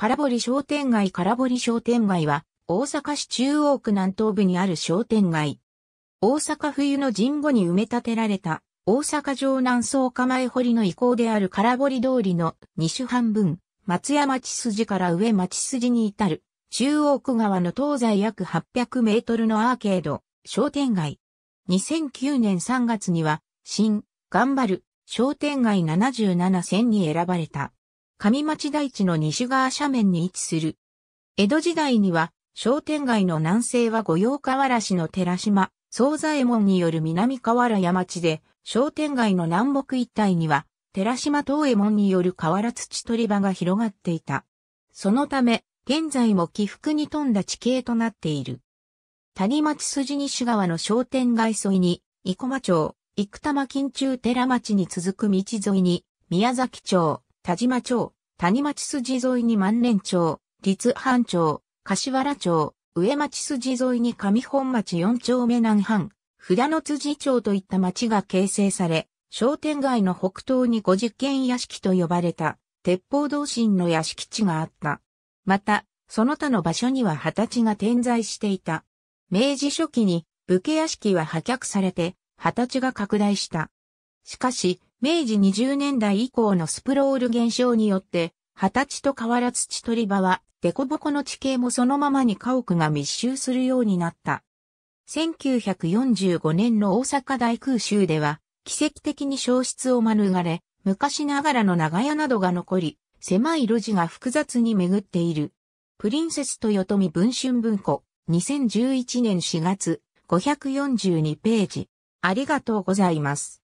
空堀商店街空堀商店街は、大阪市中央区南東部にある商店街。大阪冬の神後に埋め立てられた、大阪城南総構え堀の遺構である空堀通りの2種半分、松山町筋から上町筋に至る、中央区側の東西約800メートルのアーケード、商店街。2009年3月には、新、頑張る、商店街77選に選ばれた。上町台地の西側斜面に位置する。江戸時代には、商店街の南西は御用河原市の寺島、惣左衛門による南河原山地で、商店街の南北一帯には、寺島東右衛門による河原土取り場が広がっていた。そのため、現在も起伏に富んだ地形となっている。谷町筋西側の商店街沿いに、生駒町、生玉近中寺町に続く道沿いに、宮崎町、田島町、谷町筋沿いに万年町、立藩町、柏原町、上町筋沿いに上本町四丁目南藩、札の辻町といった町が形成され、商店街の北東に五十軒屋敷と呼ばれた、鉄砲同心の屋敷地があった。また、その他の場所には二十歳が点在していた。明治初期に武家屋敷は破却されて、二十歳が拡大した。しかし、明治20年代以降のスプロール現象によって、二十歳と変わらず地取り場は、凸凹の地形もそのままに家屋が密集するようになった。1945年の大阪大空襲では、奇跡的に消失を免れ、昔ながらの長屋などが残り、狭い路地が複雑に巡っている。プリンセス豊臣文春文庫、2011年4月、542ページ。ありがとうございます。